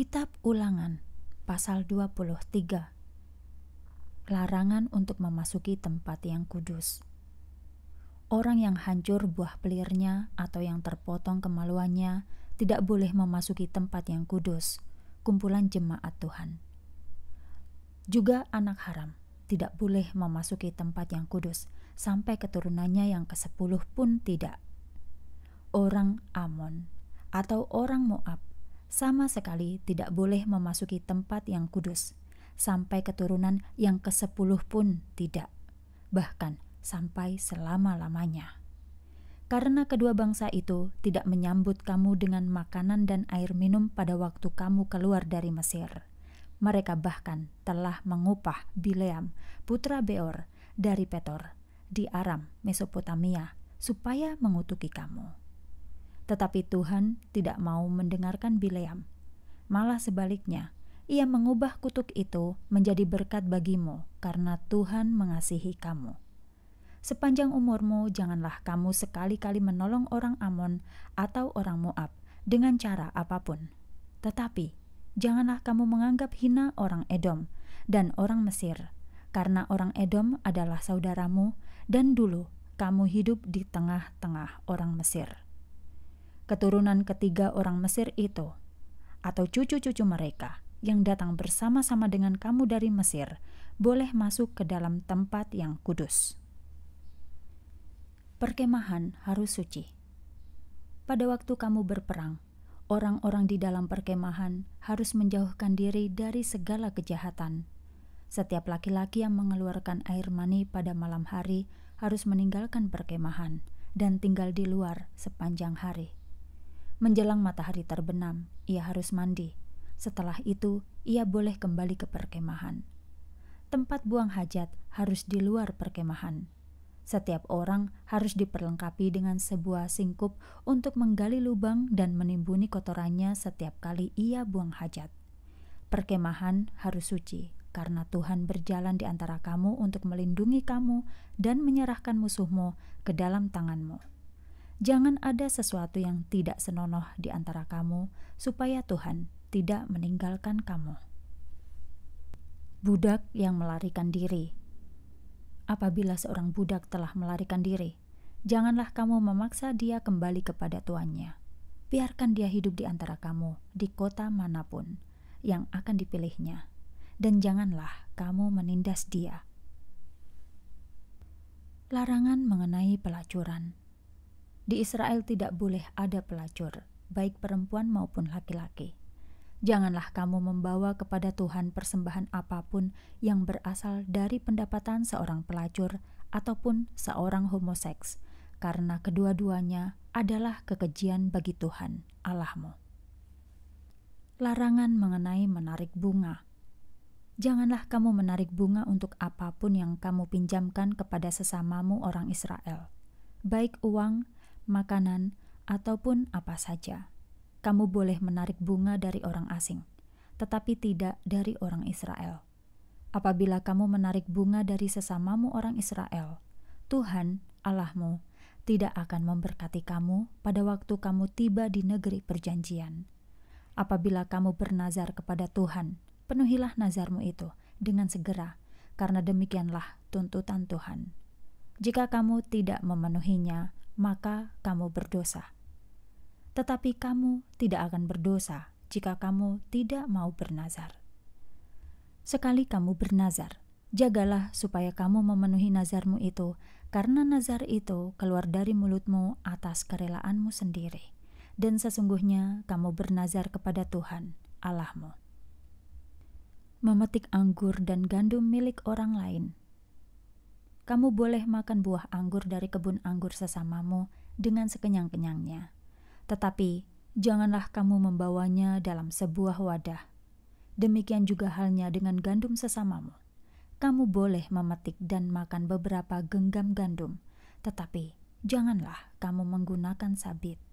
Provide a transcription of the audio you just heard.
Kitab Ulangan pasal 23 Larangan untuk memasuki tempat yang kudus Orang yang hancur buah pelirnya atau yang terpotong kemaluannya tidak boleh memasuki tempat yang kudus, kumpulan jemaat Tuhan. Juga anak haram tidak boleh memasuki tempat yang kudus sampai keturunannya yang ke ke-10 pun tidak. Orang Amon atau orang Moab sama sekali tidak boleh memasuki tempat yang kudus, sampai keturunan yang ke kesepuluh pun tidak, bahkan sampai selama-lamanya. Karena kedua bangsa itu tidak menyambut kamu dengan makanan dan air minum pada waktu kamu keluar dari Mesir. Mereka bahkan telah mengupah Bileam, putra Beor, dari Petor, di Aram, Mesopotamia, supaya mengutuki kamu. Tetapi Tuhan tidak mau mendengarkan Bileam. Malah sebaliknya, ia mengubah kutuk itu menjadi berkat bagimu karena Tuhan mengasihi kamu. Sepanjang umurmu, janganlah kamu sekali-kali menolong orang Amon atau orang Moab dengan cara apapun. Tetapi, janganlah kamu menganggap hina orang Edom dan orang Mesir, karena orang Edom adalah saudaramu dan dulu kamu hidup di tengah-tengah orang Mesir keturunan ketiga orang Mesir itu, atau cucu-cucu mereka yang datang bersama-sama dengan kamu dari Mesir, boleh masuk ke dalam tempat yang kudus. Perkemahan harus suci. Pada waktu kamu berperang, orang-orang di dalam perkemahan harus menjauhkan diri dari segala kejahatan. Setiap laki-laki yang mengeluarkan air mani pada malam hari harus meninggalkan perkemahan dan tinggal di luar sepanjang hari. Menjelang matahari terbenam, ia harus mandi. Setelah itu, ia boleh kembali ke perkemahan. Tempat buang hajat harus di luar perkemahan. Setiap orang harus diperlengkapi dengan sebuah singkup untuk menggali lubang dan menimbuni kotorannya setiap kali ia buang hajat. Perkemahan harus suci, karena Tuhan berjalan di antara kamu untuk melindungi kamu dan menyerahkan musuhmu ke dalam tanganmu. Jangan ada sesuatu yang tidak senonoh di antara kamu, supaya Tuhan tidak meninggalkan kamu. Budak yang melarikan diri. Apabila seorang budak telah melarikan diri, janganlah kamu memaksa dia kembali kepada tuannya. Biarkan dia hidup di antara kamu, di kota manapun yang akan dipilihnya, dan janganlah kamu menindas dia. Larangan mengenai pelacuran. Di Israel tidak boleh ada pelacur, baik perempuan maupun laki-laki. Janganlah kamu membawa kepada Tuhan persembahan apapun yang berasal dari pendapatan seorang pelacur ataupun seorang homoseks, karena kedua-duanya adalah kekejian bagi Tuhan Allahmu. Larangan mengenai menarik bunga. Janganlah kamu menarik bunga untuk apapun yang kamu pinjamkan kepada sesamamu orang Israel, baik uang, makanan, ataupun apa saja. Kamu boleh menarik bunga dari orang asing, tetapi tidak dari orang Israel. Apabila kamu menarik bunga dari sesamamu orang Israel, Tuhan Allahmu tidak akan memberkati kamu pada waktu kamu tiba di negeri perjanjian. Apabila kamu bernazar kepada Tuhan, penuhilah nazarmu itu dengan segera, karena demikianlah tuntutan Tuhan. Jika kamu tidak memenuhinya, maka kamu berdosa. Tetapi kamu tidak akan berdosa jika kamu tidak mau bernazar. Sekali kamu bernazar, jagalah supaya kamu memenuhi nazarmu itu, karena nazar itu keluar dari mulutmu atas kerelaanmu sendiri, dan sesungguhnya kamu bernazar kepada Tuhan Allahmu. Memetik anggur dan gandum milik orang lain kamu boleh makan buah anggur dari kebun anggur sesamamu dengan sekenyang-kenyangnya. Tetapi janganlah kamu membawanya dalam sebuah wadah. Demikian juga halnya dengan gandum sesamamu. Kamu boleh memetik dan makan beberapa genggam gandum, tetapi janganlah kamu menggunakan sabit.